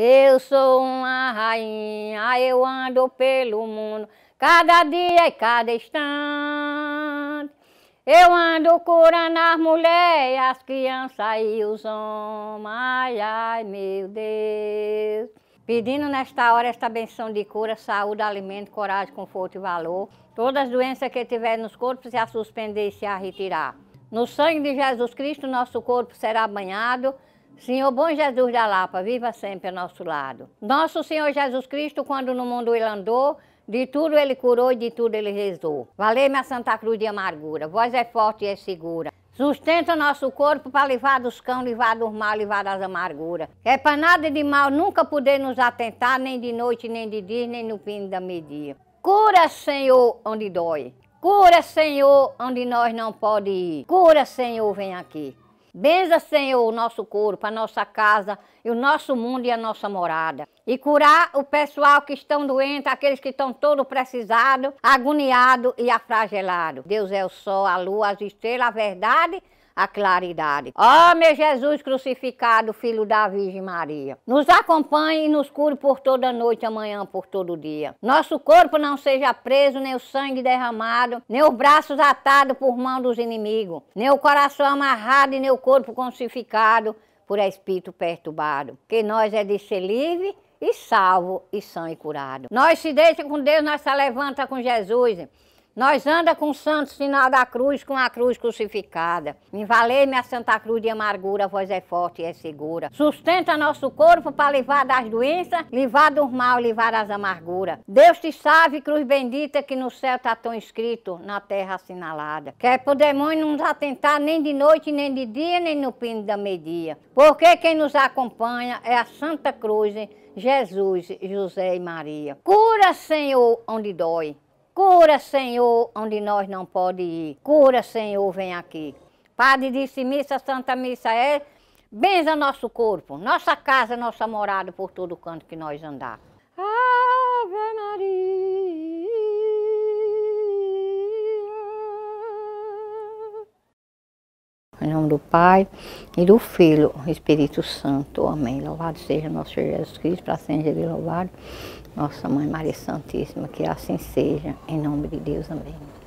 Eu sou uma rainha, eu ando pelo mundo, cada dia e cada instante. Eu ando curando as mulheres, as crianças e os homens. Ai, ai, meu Deus. Pedindo nesta hora esta benção de cura, saúde, alimento, coragem, conforto e valor. Todas as doenças que tiver nos corpos, se a suspender e se a retirar. No sangue de Jesus Cristo, nosso corpo será banhado Senhor bom Jesus da Lapa, viva sempre ao nosso lado. Nosso Senhor Jesus Cristo, quando no mundo ele andou, de tudo ele curou e de tudo ele rezou. Valei-me a Santa Cruz de amargura, voz é forte e é segura. Sustenta nosso corpo para livrar dos cãos, livrar dos mal, livrar das amarguras. É para nada de mal nunca poder nos atentar, nem de noite, nem de dia, nem no fim da meia-dia. Cura, Senhor, onde dói. Cura, Senhor, onde nós não pode ir. Cura, Senhor, vem aqui. Benza, Senhor, o nosso corpo, a nossa casa, e o nosso mundo e a nossa morada. E curar o pessoal que estão doentes, aqueles que estão todo precisados, agoniado e afragelado. Deus é o sol, a lua, as estrelas, a verdade a claridade. Ó oh, meu Jesus crucificado, filho da Virgem Maria, nos acompanhe e nos cure por toda noite, amanhã por todo dia. Nosso corpo não seja preso, nem o sangue derramado, nem os braços atados por mão dos inimigos, nem o coração amarrado e nem o corpo crucificado por espírito perturbado. Que nós é de ser livre e salvo e são e curado. Nós se deixa com Deus, nós se levanta com Jesus. Nós anda com o santo sinal da cruz, com a cruz crucificada. Me valei minha Santa Cruz de amargura, a voz é forte e é segura. Sustenta nosso corpo para livrar das doenças, livrar do mal, livrar das amarguras. Deus te salve, cruz bendita, que no céu está tão escrito, na terra assinalada. Quer pro demônio não nos atentar nem de noite, nem de dia, nem no pino da meia-dia. Porque quem nos acompanha é a Santa Cruz, Jesus, José e Maria. Cura, Senhor, onde dói. Cura, Senhor, onde nós não pode ir. Cura, Senhor, vem aqui. Padre disse missa, santa missa é. Benza nosso corpo, nossa casa, nossa morada por todo canto que nós andar. Em nome do Pai e do Filho, Espírito Santo. Amém. Louvado seja nosso Senhor Jesus Cristo, para sempre ele louvado. Nossa Mãe Maria Santíssima, que assim seja. Em nome de Deus, amém.